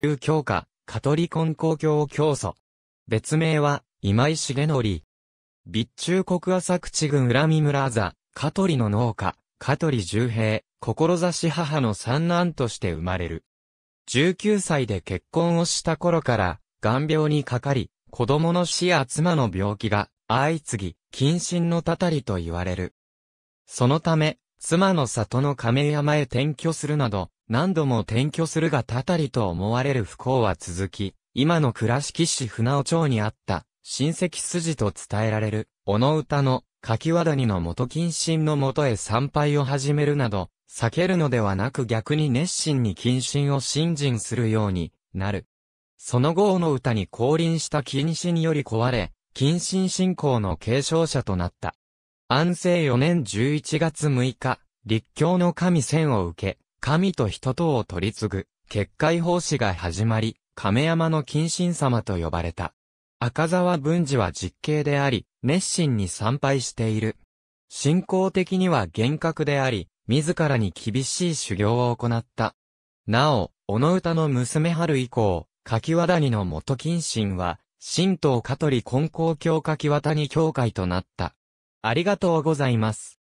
旧教科、カトリコン公共教祖。別名は、今井重則。備中国浅口郡浦見村座、香取の農家、香取十平、志母の三男として生まれる。19歳で結婚をした頃から、眼病にかかり、子供の死や妻の病気が、相次ぎ、謹慎のたたりと言われる。そのため、妻の里の亀山へ転居するなど、何度も転居するがたたりと思われる不幸は続き、今の倉敷市船尾町にあった、親戚筋と伝えられる、小野歌の、柿和谷の元謹慎のもとへ参拝を始めるなど、避けるのではなく逆に熱心に謹慎を信心するようになる。その後小野歌に降臨した謹慎より壊れ、謹慎信仰の継承者となった。安政4年11月6日、立教の神戦を受け、神と人とを取り継ぐ、結界奉仕が始まり、亀山の近親様と呼ばれた。赤沢文治は実刑であり、熱心に参拝している。信仰的には厳格であり、自らに厳しい修行を行った。なお、小野歌の娘春以降、柿和谷の元近親は、神道香取根高教柿和谷教会となった。ありがとうございます。